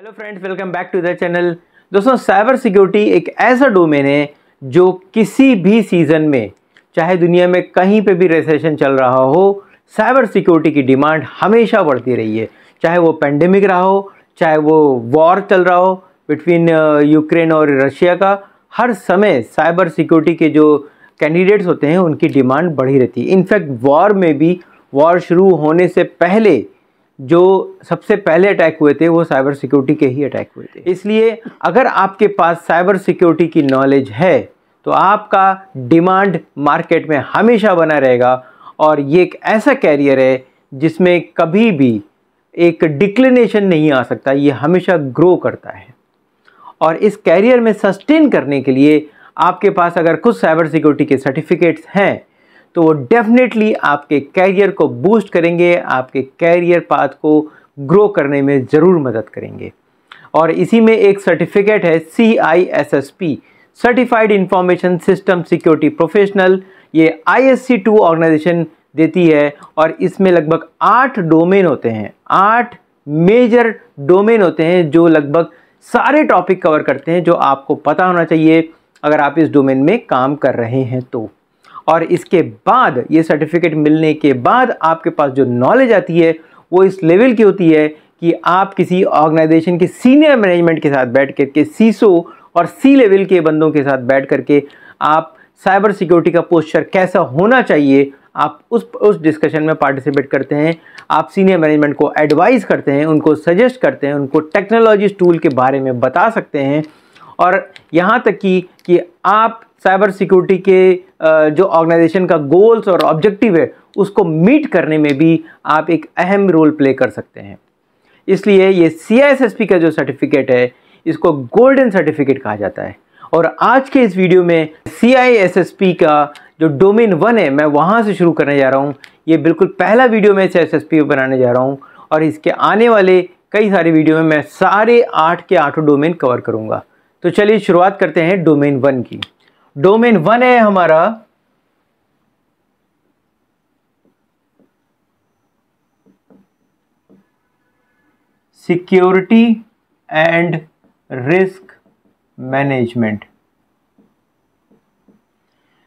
Hello friends welcome back to the channel दोस्तों cyber security एक ऐसा डोमेन है जो किसी भी सीज़न में चाहे दुनिया में कहीं पे भी रिसेशन चल रहा हो साइबर सिक्योरिटी की डिमांड हमेशा बढ़ती रही है चाहे वो पेंडेमिक रहा हो चाहे वो वॉर चल रहा हो बिटवीन यूक्रेन uh, और रशिया का हर समय साइबर सिक्योरिटी के जो कैंडिडेट्स होते हैं उनकी डिमांड बढ़ी रहती है इनफैक्ट वॉर में भी वॉर शुरू होने से पहले जो सबसे पहले अटैक हुए थे वो साइबर सिक्योरिटी के ही अटैक हुए थे इसलिए अगर आपके पास साइबर सिक्योरिटी की नॉलेज है तो आपका डिमांड मार्केट में हमेशा बना रहेगा और ये एक ऐसा कैरियर है जिसमें कभी भी एक डिक्लिनेशन नहीं आ सकता ये हमेशा ग्रो करता है और इस कैरियर में सस्टेन करने के लिए आपके पास अगर कुछ साइबर सिक्योरिटी के सर्टिफिकेट्स हैं तो वो डेफिनेटली आपके कैरियर को बूस्ट करेंगे आपके कैरियर पाथ को ग्रो करने में ज़रूर मदद करेंगे और इसी में एक सर्टिफिकेट है C I S S P certified information system security professional ये I S C two organisation देती है और इसमें लगभग आठ डोमेन होते हैं आठ मेजर डोमेन होते हैं जो लगभग सारे टॉपिक कवर करते हैं जो आपको पता होना चाहिए अगर आप इस डोमेन में काम कर रहे हैं तो और इसके बाद ये सर्टिफिकेट मिलने के बाद आपके पास जो नॉलेज आती है वो इस लेवल की होती है कि आप किसी ऑर्गेनाइजेशन के सीनियर मैनेजमेंट के साथ बैठ कर के सीसो और सी लेवल के बंदों के साथ बैठ करके आप साइबर सिक्योरिटी का पोस्चर कैसा होना चाहिए आप उस उस डिस्कशन में पार्टिसिपेट करते हैं आप सीनियर मैनेजमेंट को एडवाइस करते हैं उनको सजेस्ट करते हैं उनको टेक्नोलॉजी टूल के बारे में बता सकते हैं और यहाँ तक कि कि आप साइबर सिक्योरिटी के जो ऑर्गेनाइजेशन का गोल्स और ऑब्जेक्टिव है उसको मीट करने में भी आप एक अहम रोल प्ले कर सकते हैं इसलिए ये सी का जो सर्टिफिकेट है इसको गोल्डन सर्टिफिकेट कहा जाता है और आज के इस वीडियो में सी का जो डोमेन वन है मैं वहाँ से शुरू करने जा रहा हूँ ये बिल्कुल पहला वीडियो मैं सी बनाने जा रहा हूँ और इसके आने वाले कई सारे वीडियो में मैं सारे आठ के आठों डोमेन कवर करूँगा तो चलिए शुरुआत करते हैं डोमेन वन की डोमेन वन है हमारा सिक्योरिटी एंड रिस्क मैनेजमेंट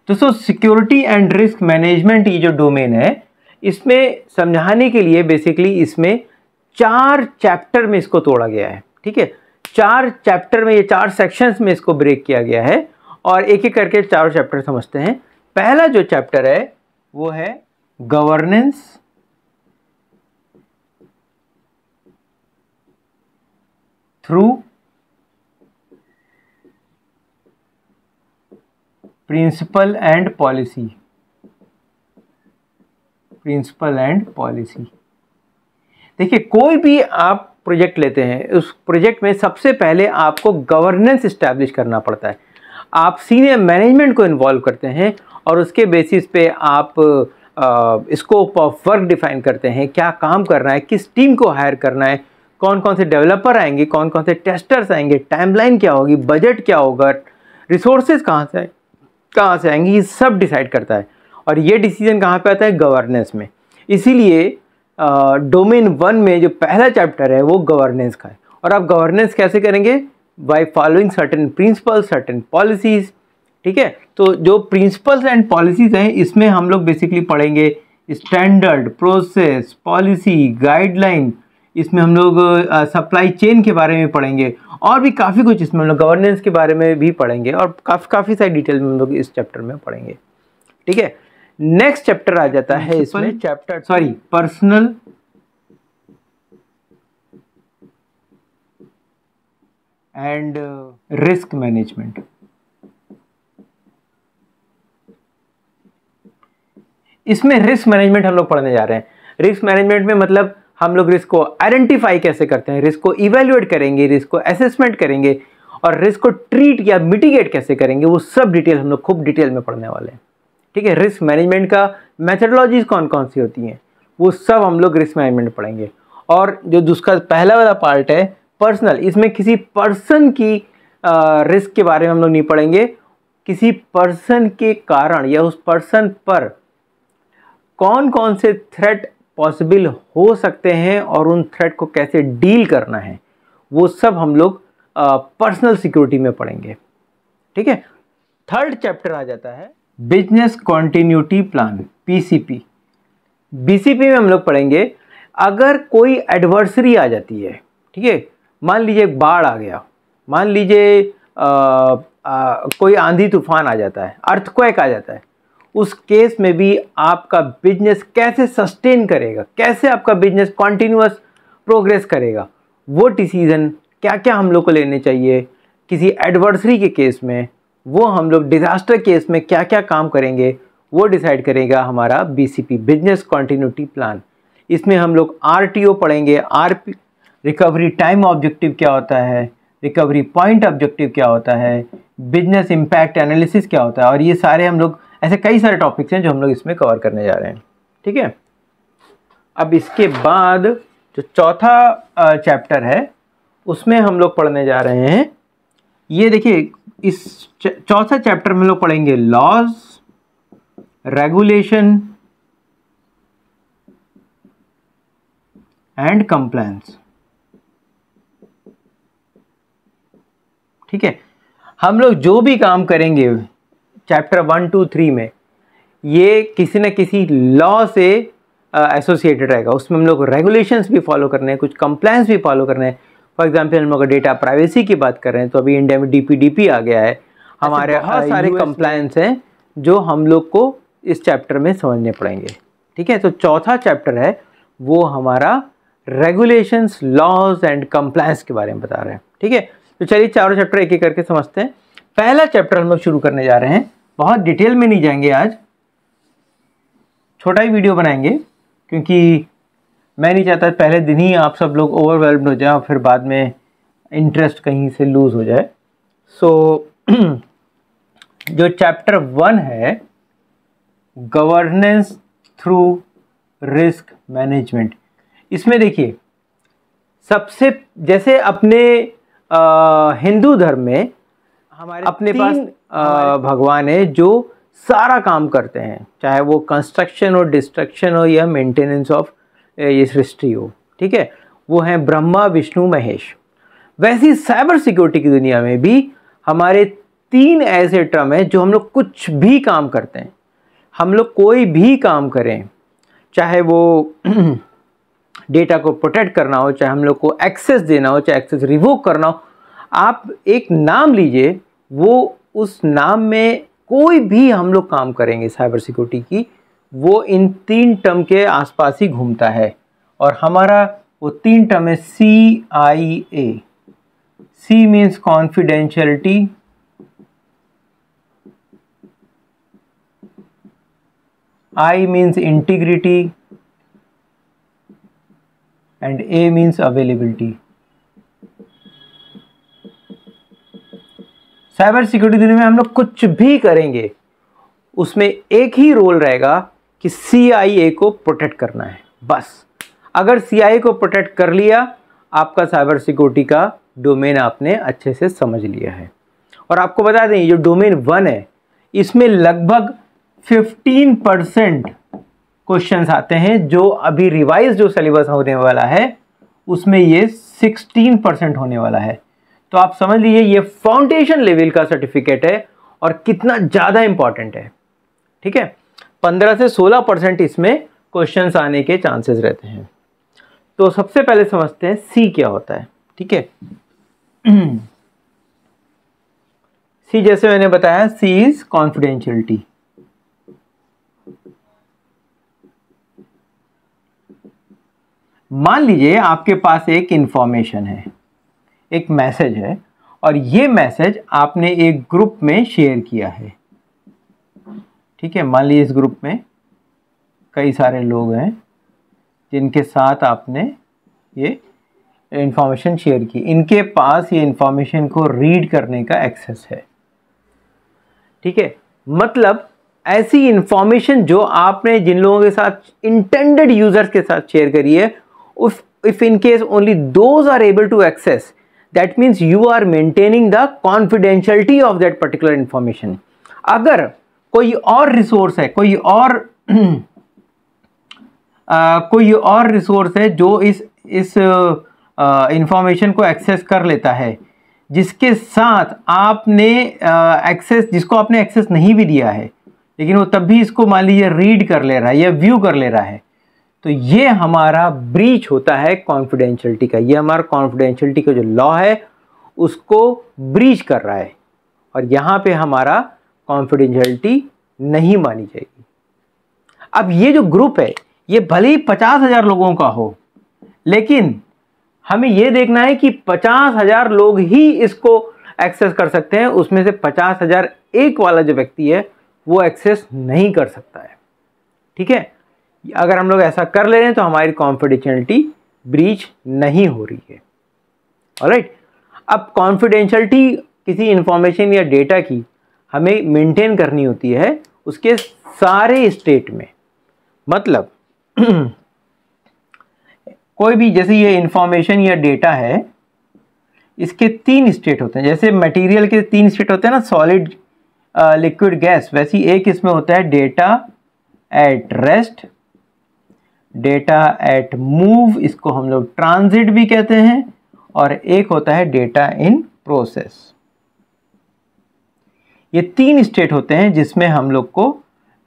दोस्तों सिक्योरिटी एंड रिस्क मैनेजमेंट ये जो डोमेन है इसमें समझाने के लिए बेसिकली इसमें चार चैप्टर में इसको तोड़ा गया है ठीक है चार चैप्टर में ये चार सेक्शंस में इसको ब्रेक किया गया है और एक एक करके चारों चैप्टर समझते हैं पहला जो चैप्टर है वो है governance through principle and policy principle and policy देखिए कोई भी आप प्रोजेक्ट लेते हैं उस प्रोजेक्ट में सबसे पहले आपको गवर्नेंस इस्टेब्लिश करना पड़ता है आप सीनियर मैनेजमेंट को इन्वॉल्व करते हैं और उसके बेसिस पे आप स्कोप ऑफ वर्क डिफाइन करते हैं क्या काम करना है किस टीम को हायर करना है कौन कौन से डेवलपर आएंगे कौन कौन से टेस्टर्स आएंगे टाइमलाइन क्या होगी बजट क्या होगा रिसोर्सेज कहाँ से कहाँ से आएंगे ये सब डिसाइड करता है और ये डिसीजन कहाँ पे आता है गवर्नेंस में इसीलिए डोमेन वन में जो पहला चैप्टर है वो गवर्नेंस का है और आप गवर्नेंस कैसे करेंगे by following certain principle certain policies ठीक है तो जो प्रिंसिपल्स एंड पॉलिसीज़ हैं इसमें हम लोग बेसिकली पढ़ेंगे स्टैंडर्ड प्रोसेस पॉलिसी गाइडलाइन इसमें हम लोग सप्लाई चेन के बारे में पढ़ेंगे और भी काफ़ी कुछ इसमें हम लोग गवर्नेंस के बारे में भी पढ़ेंगे और काफ़ी काफ़ी सारी डिटेल में हम लोग इस चैप्टर में पढ़ेंगे ठीक है नेक्स्ट चैप्टर आ जाता है इसमें chapter sorry personal and risk management इसमें रिस्क मैनेजमेंट हम लोग पढ़ने जा रहे हैं रिस्क मैनेजमेंट में मतलब हम लोग रिस्क को आइडेंटिफाई कैसे करते हैं रिस्क को इवेल्युएट करेंगे रिस्क को असेसमेंट करेंगे और रिस्क को ट्रीट या मिटिगेट कैसे करेंगे वो सब डिटेल हम लोग खूब डिटेल में पढ़ने वाले हैं ठीक है रिस्क मैनेजमेंट का मैथडोलॉजीज कौन कौन सी होती हैं वो सब हम लोग रिस्क मैनेजमेंट पढ़ेंगे और जो दूसरा पहला वाला पार्ट है पर्सनल इसमें किसी पर्सन की रिस्क के बारे में हम लोग नहीं पढ़ेंगे किसी पर्सन के कारण या उस पर्सन पर कौन कौन से थ्रेट पॉसिबल हो सकते हैं और उन थ्रेट को कैसे डील करना है वो सब हम लोग पर्सनल सिक्योरिटी में पढ़ेंगे ठीक है थर्ड चैप्टर आ जाता है business continuity plan PCP BCP में हम लोग पढ़ेंगे अगर कोई एडवर्सरी आ जाती है ठीक है मान लीजिए बाढ़ आ गया मान लीजिए कोई आंधी तूफान आ जाता है अर्थक्वेक आ जाता है उस केस में भी आपका बिजनेस कैसे सस्टेन करेगा कैसे आपका बिजनेस कॉन्टिन्यूस प्रोग्रेस करेगा वो डिसीज़न क्या क्या हम लोग को लेने चाहिए किसी एडवर्सरी के केस में वो हम लोग डिज़ास्टर केस में क्या क्या काम करेंगे वो डिसाइड करेगा हमारा बीसीपी बिजनेस कॉन्टीन्यूटी प्लान इसमें हम लोग आरटीओ पढ़ेंगे आर रिकवरी टाइम ऑब्जेक्टिव क्या होता है रिकवरी पॉइंट ऑब्जेक्टिव क्या होता है बिजनेस इम्पैक्ट एनालिसिस क्या होता है और ये सारे हम लोग ऐसे कई सारे टॉपिक्स हैं जो हम लोग इसमें कवर करने जा रहे हैं ठीक है अब इसके बाद जो चौथा चैप्टर है उसमें हम लोग पढ़ने जा रहे हैं ये देखिए इस चौथा चैप्टर में लोग पढ़ेंगे लॉज रेगुलेशन एंड कंप्लेंस ठीक है हम लोग जो भी काम करेंगे चैप्टर वन टू थ्री में ये किसी न किसी लॉ से एसोसिएटेड रहेगा उसमें हम लोग रेगुलेशंस भी फॉलो करने हैं कुछ कंप्लाइंस भी फॉलो करने हैं फॉर एग्जांपल हम लोग डेटा प्राइवेसी की बात कर रहे हैं तो अभी इंडिया में डीपीडीपी आ गया है अच्छा, हमारे बहुत सारे कंप्लाइंस हैं जो हम लोग को इस चैप्टर में समझने पड़ेंगे ठीक है तो चौथा चैप्टर है वो हमारा रेगुलेशंस लॉज एंड कंप्लाइंस के बारे में बता रहे हैं ठीक है तो चलिए चारों चैप्टर एक एक करके समझते हैं पहला चैप्टर हम लोग शुरू करने जा रहे हैं बहुत डिटेल में नहीं जाएंगे आज छोटा ही वीडियो बनाएंगे क्योंकि मैं नहीं चाहता पहले दिन ही आप सब लोग ओवरवेल्ड हो जाए और फिर बाद में इंटरेस्ट कहीं से लूज़ हो जाए सो so, जो चैप्टर वन है गवर्नेंस थ्रू रिस्क मैनेजमेंट इसमें देखिए सबसे जैसे अपने हिंदू धर्म में हमारे अपने पास भगवान है जो सारा काम करते हैं चाहे वो कंस्ट्रक्शन हो डिस्ट्रक्शन हो या मेंटेनेंस ऑफ ये सृष्टि हो ठीक है वो हैं ब्रह्मा विष्णु महेश वैसी साइबर सिक्योरिटी की दुनिया में भी हमारे तीन ऐसे टर्म हैं जो हम लोग कुछ भी काम करते हैं हम लोग कोई भी काम करें चाहे वो डेटा को प्रोटेक्ट करना हो चाहे हम लोग को एक्सेस देना हो चाहे एक्सेस रिवोक करना हो आप एक नाम लीजिए वो उस नाम में कोई भी हम लोग काम करेंगे साइबर सिक्योरिटी की वो इन तीन टर्म के आसपास ही घूमता है और हमारा वो तीन टर्म है C I A C means confidentiality I means integrity and A means availability. Cyber security दिन में हम लोग कुछ भी करेंगे उसमें एक ही रोल रहेगा कि ए को प्रोटेक्ट करना है बस अगर ए को प्रोटेक्ट कर लिया आपका साइबर सिक्योरिटी का डोमेन आपने अच्छे से समझ लिया है और आपको बता दें जो डोमेन वन है इसमें लगभग 15 परसेंट क्वेश्चंस आते हैं जो अभी रिवाइज जो सिलेबस होने वाला है उसमें ये 16 परसेंट होने वाला है तो आप समझ लीजिए ये फाउंडेशन लेवल का सर्टिफिकेट है और कितना ज़्यादा इंपॉर्टेंट है ठीक है 15 से 16 परसेंट इसमें क्वेश्चन आने के चांसेस रहते हैं तो सबसे पहले समझते हैं सी क्या होता है ठीक है सी जैसे मैंने बताया सी इज़ कॉन्फिडेंशियलिटी मान लीजिए आपके पास एक इंफॉर्मेशन है एक मैसेज है और ये मैसेज आपने एक ग्रुप में शेयर किया है ठीक है मान लीजिए इस ग्रुप में कई सारे लोग हैं जिनके साथ आपने ये इन्फॉर्मेशन शेयर की इनके पास ये इन्फॉर्मेशन को रीड करने का एक्सेस है ठीक है मतलब ऐसी इन्फॉर्मेशन जो आपने जिन लोगों के साथ इंटेंडेड यूज़र्स के साथ शेयर करी है if, if in case only those are able to access that means you are maintaining the confidentiality of that particular information अगर कोई और रिसोर्स है कोई और आ, कोई और रिसोर्स है जो इस इस इंफॉर्मेशन को एक्सेस कर लेता है जिसके साथ आपने एक्सेस जिसको आपने एक्सेस नहीं भी दिया है लेकिन वो तब भी इसको मान लीजिए रीड कर ले रहा है या व्यू कर ले रहा है तो ये हमारा ब्रीच होता है कॉन्फिडेंशियलिटी का ये हमारा कॉन्फिडेंशियलिटी का जो लॉ है उसको ब्रीच कर रहा है और यहाँ पे हमारा कॉन्फिडेंशियलिटी नहीं मानी जाएगी अब ये जो ग्रुप है ये भले ही पचास हज़ार लोगों का हो लेकिन हमें ये देखना है कि पचास हज़ार लोग ही इसको एक्सेस कर सकते हैं उसमें से पचास हज़ार एक वाला जो व्यक्ति है वो एक्सेस नहीं कर सकता है ठीक है अगर हम लोग ऐसा कर ले रहे हैं तो हमारी कॉन्फिडेंशियलिटी ब्रीच नहीं हो रही है और राइट अब कॉन्फिडेंशियलिटी किसी इंफॉर्मेशन या डेटा की हमें मेंटेन करनी होती है उसके सारे स्टेट में मतलब कोई भी जैसे ये इंफॉर्मेशन या डेटा है इसके तीन स्टेट होते हैं जैसे मटेरियल के तीन स्टेट होते हैं ना सॉलिड लिक्विड गैस वैसी एक इसमें होता है data at rest data at move इसको हम लोग ट्रांजिट भी कहते हैं और एक होता है डेटा इन प्रोसेस ये तीन स्टेट होते हैं जिसमें हम लोग को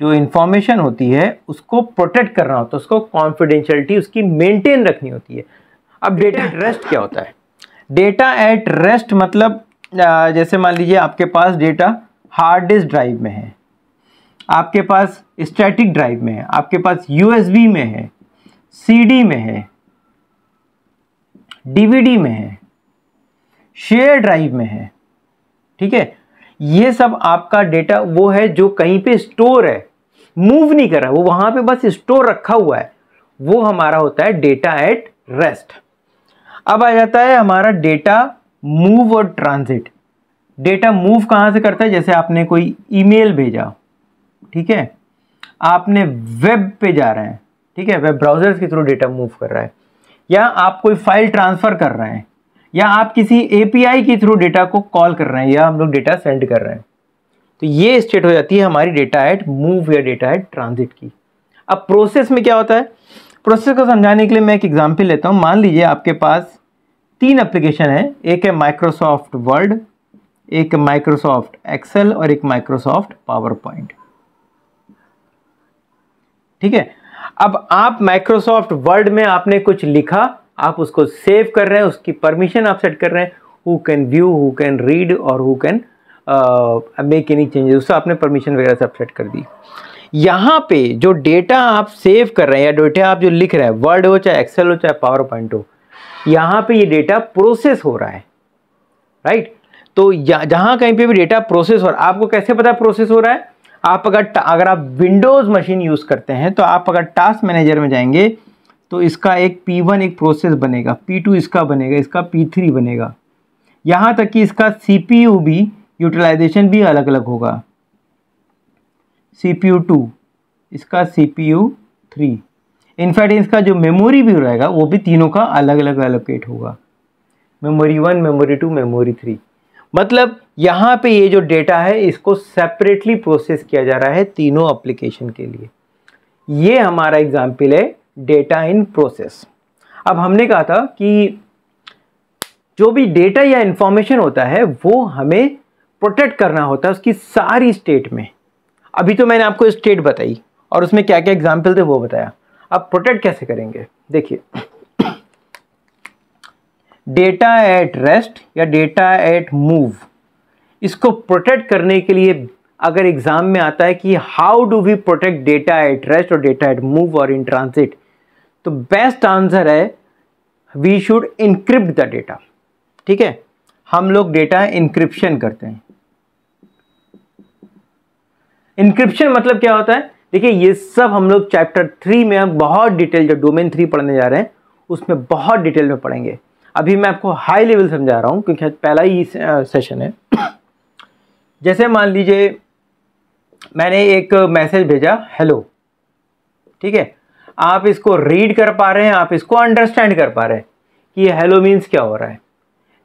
जो इंफॉर्मेशन होती है उसको प्रोटेक्ट करना होता है उसको कॉन्फिडेंशियलिटी उसकी मेंटेन रखनी होती है अब डेटा एट रेस्ट क्या होता है डेटा एट रेस्ट मतलब जैसे मान लीजिए आपके पास डेटा हार्ड डिस्क ड्राइव में है आपके पास स्टैटिक ड्राइव में है आपके पास यूएसबी में है सीडी में है डीवीडी में है शेयर ड्राइव में है ठीक है ये सब आपका डेटा वो है जो कहीं पे स्टोर है मूव नहीं कर रहा वो वहां पे बस स्टोर रखा हुआ है वो हमारा होता है डेटा एट रेस्ट अब आ जाता है हमारा डेटा मूव और ट्रांजिट डेटा मूव कहाँ से करता है जैसे आपने कोई ईमेल भेजा ठीक है आपने वेब पे जा रहे हैं ठीक है वेब ब्राउजर के थ्रू डेटा मूव कर रहा है या आप कोई फाइल ट्रांसफ़र कर रहे हैं या आप किसी एपीआई के थ्रू डेटा को कॉल कर रहे हैं या हम लोग डेटा सेंड कर रहे हैं तो ये स्टेट हो जाती है हमारी डेटा एट मूव या डेटा एट ट्रांजिट की अब प्रोसेस में क्या होता है प्रोसेस को समझाने के लिए मैं एक एग्जाम्पल लेता हूँ मान लीजिए आपके पास तीन एप्लीकेशन है एक है माइक्रोसॉफ्ट वर्ड एक माइक्रोसॉफ्ट एक्सेल और एक माइक्रोसॉफ्ट पावर पॉइंट ठीक है अब आप माइक्रोसॉफ्ट वर्ड में आपने कुछ लिखा आप उसको सेव कर रहे हैं उसकी परमिशन आप सेट कर रहे हैं who can view who can read और who can make any changes उससे आपने परमिशन वगैरह सब सेट कर दी यहाँ पे जो डेटा आप सेव कर रहे हैं या डेटा आप जो लिख रहे हैं वर्ड हो चाहे एक्सेल हो चाहे पावर पॉइंट हो यहाँ पे ये डेटा प्रोसेस हो रहा है राइट right? तो जहाँ कहीं पे भी डेटा प्रोसेस हो रहा है आपको कैसे पता प्रोसेस हो रहा है आप अगर अगर आप विंडोज़ मशीन यूज़ करते हैं तो आप अगर टास्क मैनेजर में जाएंगे तो इसका एक P1 एक प्रोसेस बनेगा P2 इसका बनेगा इसका P3 बनेगा यहाँ तक कि इसका CPU भी यूटिलाइजेशन भी अलग अलग होगा CPU टू इसका CPU थ्री इनफैक्ट इसका जो मेमोरी भी रहेगा वो भी तीनों का अलग अलग एलोकेट होगा memory one memory two memory three मतलब यहाँ पे ये जो डेटा है इसको सेपरेटली प्रोसेस किया जा रहा है तीनों एप्लीकेशन के लिए ये हमारा एग्जाम्पल है डेटा इन प्रोसेस अब हमने कहा था कि जो भी डेटा या इन्फॉर्मेशन होता है वो हमें प्रोटेक्ट करना होता है उसकी सारी स्टेट में अभी तो मैंने आपको स्टेट बताई और उसमें क्या क्या एग्जाम्पल थे वो बताया अब प्रोटेक्ट कैसे करेंगे देखिए डेटा एट रेस्ट या डेटा एट मूव इसको प्रोटेक्ट करने के लिए अगर एग्ज़ाम में आता है कि how do we protect data at rest और डेटा एट मूव और इन ट्रांसिट तो बेस्ट आंसर है we should encrypt the data ठीक है हम लोग डेटा इंक्रिप्शन करते हैं इंक्रिप्शन मतलब क्या होता है देखिए ये सब हम लोग चैप्टर थ्री में हम बहुत डिटेल जो डोमेन थ्री पढ़ने जा रहे हैं उसमें बहुत डिटेल में पढ़ेंगे अभी मैं आपको हाई लेवल समझा रहा हूँ क्योंकि पहला ही सेशन है जैसे मान लीजिए मैंने एक मैसेज भेजा हेलो ठीक है आप इसको रीड कर पा रहे हैं आप इसको अंडरस्टैंड कर पा रहे हैं कि हेलो मीन्स क्या हो रहा है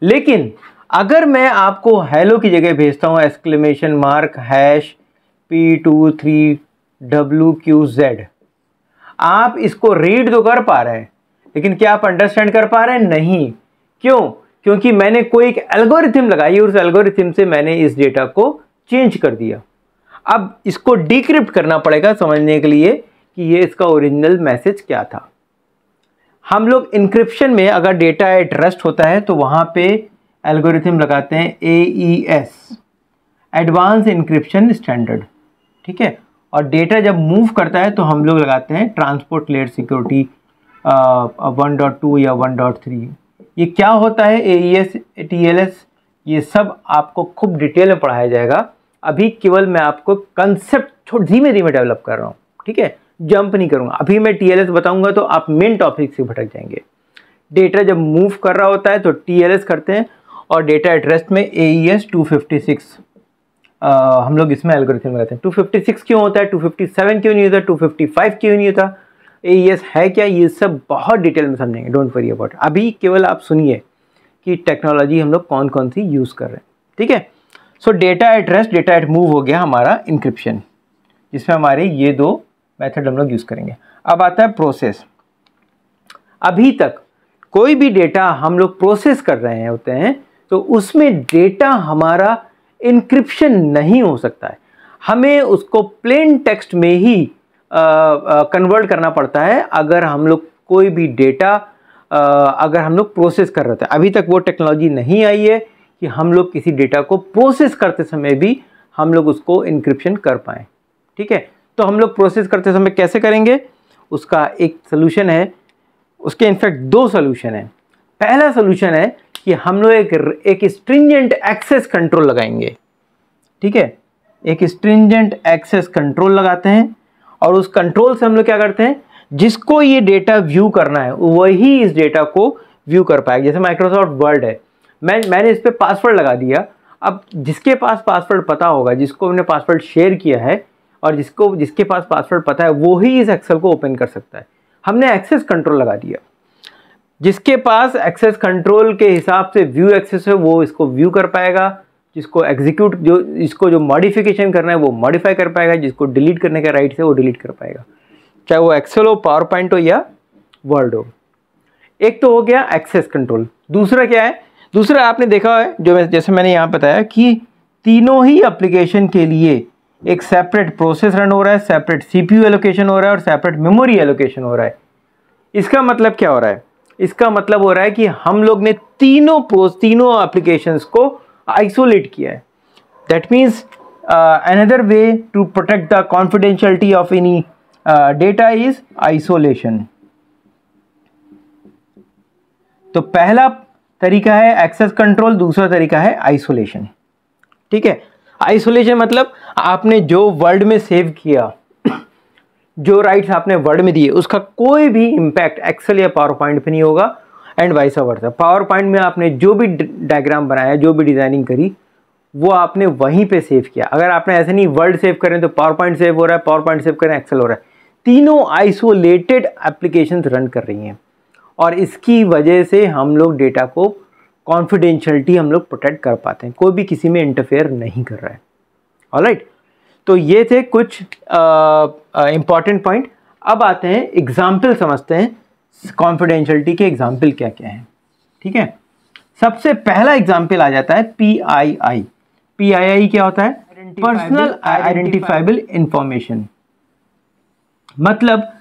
लेकिन अगर मैं आपको हेलो की जगह भेजता हूँ exclamation mark hash P two three W Q Z आप इसको रीड तो कर पा रहे हैं लेकिन क्या आप अंडरस्टैंड कर पा रहे हैं नहीं क्यों क्योंकि मैंने कोई एक एल्गोरिथम लगाई और उस एल्गोरिथम से मैंने इस डेटा को चेंज कर दिया अब इसको डिक्रिप्ट करना पड़ेगा समझने के लिए कि ये इसका ओरिजिनल मैसेज क्या था हम लोग इंक्रिप्शन में अगर डेटा एट रेस्ट होता है तो वहाँ पे एल्गोरिथम लगाते हैं A E S advance encryption standard ठीक है और डेटा जब मूव करता है तो हम लोग लगाते हैं transport layer security one dot two या वन डॉट थ्री ये क्या होता है A E S T L S ये सब आपको खूब डिटेल में पढ़ाया जाएगा अभी केवल मैं आपको कंसेप्ट छोड़ धीमे धीमे डेवलप कर रहा हूँ ठीक है जंप नहीं करूँगा अभी मैं टी एल एस बताऊँगा तो आप मेन टॉपिक से भटक जाएंगे डेटा जब मूव कर रहा होता है तो टी एल एस करते हैं और डेटा एड्रेस में A E S two fifty six हम लोग इसमें एल्गोरिथम रहते हैं टू फिफ्टी सिक्स क्यों होता है टू फिफ्टी सेवन क्यों नहीं होता टू फिफ्टी फाइव क्यों नहीं होता ए है क्या ये सब बहुत डिटेल में समझेंगे डोंट वरी अबाउट अभी केवल आप सुनिए कि टेक्नोलॉजी हम लोग कौन कौन सी यूज़ कर रहे हैं ठीक है so data at rest data at move हो गया हमारा इंक्रिप्शन जिसमें हमारे ये दो मेथड हम लोग यूज़ करेंगे अब आता है प्रोसेस अभी तक कोई भी डेटा हम लोग प्रोसेस कर रहे हैं होते हैं तो उसमें डेटा हमारा इंक्रिप्शन नहीं हो सकता है हमें उसको प्लेन टेक्स्ट में ही कन्वर्ट करना पड़ता है अगर हम लोग कोई भी डेटा अगर हम लोग प्रोसेस कर रहे थे अभी तक वो टेक्नोलॉजी नहीं आई है कि हम लोग किसी डेटा को प्रोसेस करते समय भी हम लोग उसको इनक्रिप्शन कर पाएँ ठीक है तो हम लोग प्रोसेस करते समय कैसे करेंगे उसका एक सोल्यूशन है उसके इनफैक्ट दो सोल्यूशन है पहला सोल्यूशन है कि हम लोग एक एक स्ट्रिंजेंट एक्सेस कंट्रोल लगाएंगे ठीक है एक स्ट्रिंजेंट एक्सेस कंट्रोल लगाते हैं और उस कंट्रोल से हम लोग क्या करते हैं जिसको ये डेटा व्यू करना है वही इस डेटा को व्यू कर पाएगा जैसे माइक्रोसॉफ्ट वर्ड है मैं मैंने इस पर पासवर्ड लगा दिया अब जिसके पास पासवर्ड पता होगा जिसको हमने पासवर्ड शेयर किया है और जिसको जिसके पास पासवर्ड पता है वो ही इस एक्सेल को ओपन कर सकता है हमने एक्सेस कंट्रोल लगा दिया जिसके पास एक्सेस कंट्रोल के हिसाब से व्यू एक्सेस है वो इसको व्यू कर पाएगा जिसको एग्जीक्यूट जो इसको जो मॉडिफिकेशन करना है वो मॉडिफाई कर पाएगा जिसको डिलीट करने का राइट है वो डिलीट कर पाएगा चाहे वो एक्सेल हो पावर पॉइंट हो या वर्ड हो एक तो हो गया एक्सेस कंट्रोल दूसरा क्या है दूसरा आपने देखा है जो मैं जैसे मैंने यहाँ बताया कि तीनों ही एप्लीकेशन के लिए एक सेपरेट प्रोसेस रन हो रहा है सेपरेट सीपीयू एलोकेशन हो रहा है और सेपरेट मेमोरी एलोकेशन हो रहा है इसका मतलब क्या हो रहा है इसका मतलब हो रहा है कि हम लोग ने तीनों प्रोस तीनों एप्लीकेशंस को आइसोलेट किया है that means another way to protect the confidentiality of any data is isolation तो पहला तरीका है एक्सेस कंट्रोल दूसरा तरीका है आइसोलेशन ठीक है आइसोलेशन मतलब आपने जो वर्ड में सेव किया जो राइट्स आपने वर्ड में दिए उसका कोई भी इम्पैक्ट एक्सेल या पावर पॉइंट पर नहीं होगा and vice versa PowerPoint में आपने जो भी डायग्राम बनाया जो भी डिज़ाइनिंग करी वो आपने वहीं पे सेव किया अगर आपने ऐसे नहीं वर्ड सेव करें तो पावर पॉइंट सेव हो रहा है पावर पॉइंट सेव करें एक्सेल हो रहा है तीनों आइसोलेटेड एप्लीकेशन रन कर रही हैं और इसकी वजह से हम लोग डेटा को कॉन्फिडेंशलिटी हम लोग प्रोटेक्ट कर पाते हैं कोई भी किसी में इंटरफेयर नहीं कर रहा है right. तो ये थे कुछ इम्पॉर्टेंट uh, पॉइंट uh, अब आते हैं एग्जाम्पल समझते हैं कॉन्फिडेंशियलिटी के एग्जाम्पल क्या क्या हैं ठीक है सबसे पहला एग्जाम्पल आ जाता है P I I P I आई क्या होता है पर्सनल आइडेंटिफाइबल इंफॉर्मेशन मतलब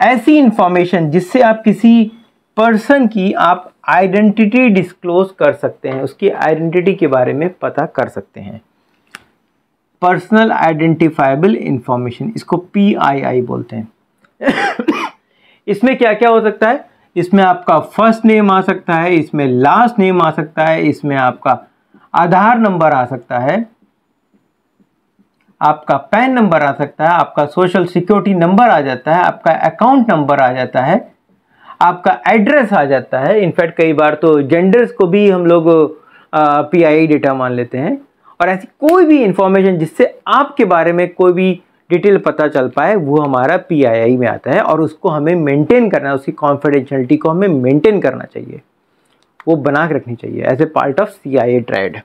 ऐसी इंफॉर्मेशन जिससे आप किसी पर्सन की आप आइडेंटिटी डिस्क्लोज कर सकते हैं उसकी आइडेंटिटी के बारे में पता कर सकते हैं पर्सनल आइडेंटिफाइबल इंफॉर्मेशन इसको पी आई आई बोलते हैं इसमें क्या क्या हो सकता है इसमें आपका फर्स्ट नेम आ सकता है इसमें लास्ट नेम आ सकता है इसमें आपका आधार नंबर आ सकता है आपका पैन नंबर आ सकता है आपका सोशल सिक्योरिटी नंबर आ जाता है आपका अकाउंट नंबर आ जाता है आपका एड्रेस आ जाता है इनफैक्ट कई बार तो जेंडर्स को भी हम लोग आई डेटा मान लेते हैं और ऐसी कोई भी इंफॉर्मेशन जिससे आपके बारे में कोई भी डिटेल पता चल पाए वो हमारा पी में आता है और उसको हमें मेंटेन करना है उसकी कॉन्फिडेंशलिटी को हमें मेंटेन करना चाहिए वो बना के रखनी चाहिए as a part of C I A triad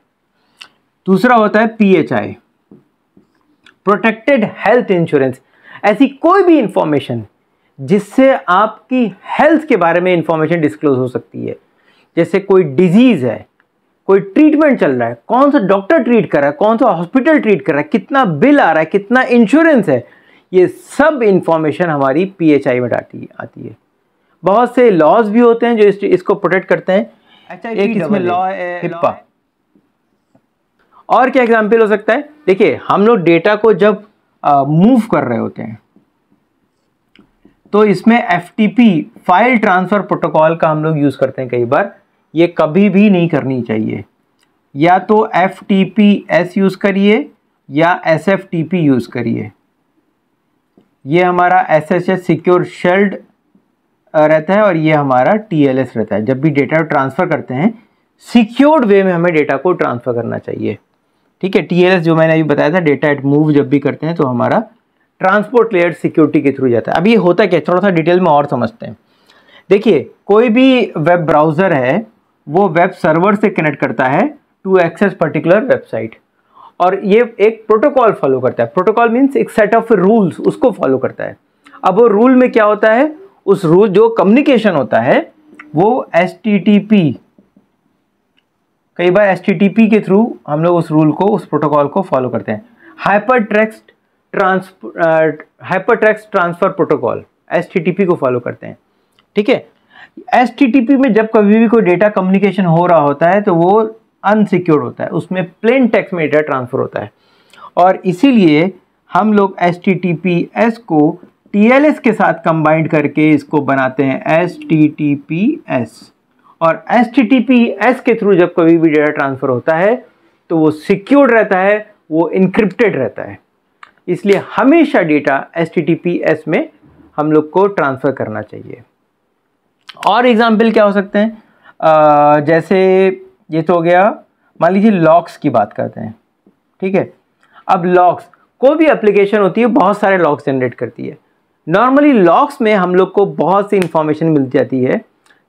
दूसरा होता है P H I protected health insurance ऐसी कोई भी इंफॉर्मेशन जिससे आपकी हेल्थ के बारे में इंफॉर्मेशन डिस्क्लोज हो सकती है जैसे कोई डिजीज़ है कोई ट्रीटमेंट चल रहा है कौन सा डॉक्टर ट्रीट कर रहा है कौन सा हॉस्पिटल ट्रीट कर रहा है कितना बिल आ रहा है कितना इंश्योरेंस है ये सब इंफॉर्मेशन हमारी पीएचआई में डाटी आती है बहुत से लॉज भी होते हैं जो इसको प्रोटेक्ट करते हैं अच्छा लॉ और क्या एग्जाम्पल हो सकता है देखिए हम लोग डेटा को जब मूव कर रहे होते हैं तो इसमें एफ फाइल ट्रांसफ़र प्रोटोकॉल का हम लोग यूज़ करते हैं कई बार ये कभी भी नहीं करनी चाहिए या तो F T P S use करिए या S F T P use करिए ये हमारा S S S secure shell रहता है और ये हमारा टी एल एस रहता है जब भी डेटा ट्रांसफ़र करते हैं सिक्योर्ड वे में हमें डेटा को ट्रांसफ़र करना चाहिए ठीक है टी एल एस जो मैंने अभी बताया था डेटा एट मूव जब भी करते हैं तो हमारा ट्रांसपोर्ट लेयर सिक्योरिटी के थ्रू जाता है अब ये होता क्या थोड़ा सा डिटेल में और समझते हैं देखिए कोई भी वेब ब्राउज़र है वो वेब सर्वर से कनेक्ट करता है टू एक्सेस पर्टिकुलर वेबसाइट और ये एक प्रोटोकॉल फॉलो करता है प्रोटोकॉल मीन्स एक सेट ऑफ रूल्स उसको फॉलो करता है अब वो रूल में क्या होता है उस रूल जो कम्युनिकेशन होता है वो एस कई बार एस के थ्रू हम लोग उस रूल को उस प्रोटोकॉल को फॉलो करते हैं hyper text trans hyper text transfer protocol S को फॉलो करते हैं ठीक है एस में जब कभी भी कोई डेटा कम्युनिकेशन हो रहा होता है तो वो अनसिक्योर्ड होता है उसमें प्लेन टेक्स में डेटा ट्रांसफ़र होता है और इसीलिए हम लोग एस को टी के साथ कंबाइंड करके इसको बनाते हैं एस और एस के थ्रू जब कभी भी डेटा ट्रांसफ़र होता है तो वो सिक्योर्ड रहता है वो इनक्रिप्टेड रहता है इसलिए हमेशा डेटा एस में हम लोग को ट्रांसफ़र करना चाहिए और एग्जाम्पल क्या हो सकते हैं जैसे ये तो हो गया मान लीजिए लॉक्स की बात करते हैं ठीक है अब लॉक्स कोई भी एप्लीकेशन होती है बहुत सारे लॉक्स जनरेट करती है नॉर्मली लॉक्स में हम लोग को बहुत सी इन्फॉर्मेशन मिल जाती है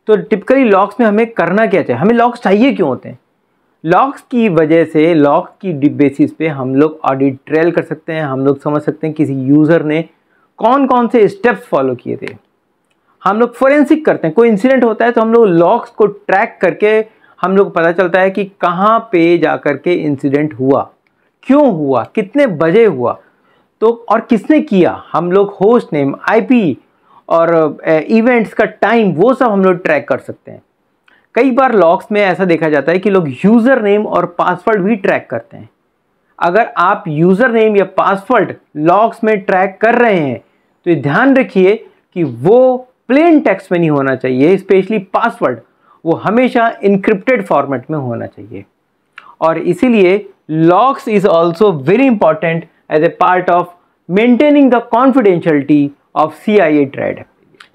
तो टिपिकली लॉक्स में हमें करना क्या चाहिए हमें लॉक्स चाहिए क्यों होते हैं लॉक्स की वजह से लॉक्स की बेसिस पे हम लोग ऑडिट ट्रेल कर सकते हैं हम लोग समझ सकते हैं किसी यूज़र ने कौन कौन से स्टेप्स फॉलो किए थे हम लोग फोरेंसिक करते हैं कोई इंसिडेंट होता है तो हम लोग लॉक्स को ट्रैक करके हम लोग पता चलता है कि कहाँ पे जा कर के इंसिडेंट हुआ क्यों हुआ कितने बजे हुआ तो और किसने किया हम लोग होस्ट नेम आईपी और इवेंट्स का टाइम वो सब हम लोग ट्रैक कर सकते हैं कई बार लॉक्स में ऐसा देखा जाता है कि लोग यूज़र नेम और पासवर्ड भी ट्रैक करते हैं अगर आप यूज़र नेम या पासवर्ड लॉक्स में ट्रैक कर रहे हैं तो ध्यान रखिए कि वो प्लेन टेक्स्ट में नहीं होना चाहिए स्पेशली पासवर्ड वो हमेशा इनक्रिप्टेड फॉर्मेट में होना चाहिए और इसीलिए logs is also very important as a part of maintaining the confidentiality of C I A triad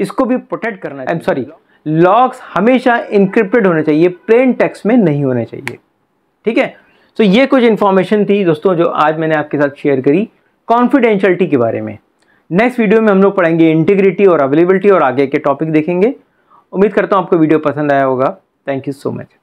इसको भी प्रोटेक्ट करना आई एम सॉरी लॉक्स हमेशा इनक्रिप्टेड होने चाहिए प्लेन टेक्स्ट में नहीं होने चाहिए ठीक है तो so, ये कुछ इन्फॉर्मेशन थी दोस्तों जो आज मैंने आपके साथ शेयर करी कॉन्फिडेंशियलिटी के बारे में नेक्स्ट वीडियो में हम लोग पढ़ेंगे इंटीग्रिटी और अवेलेबिलिटी और आगे के टॉपिक देखेंगे उम्मीद करता हूँ आपको वीडियो पसंद आया होगा थैंक यू सो मच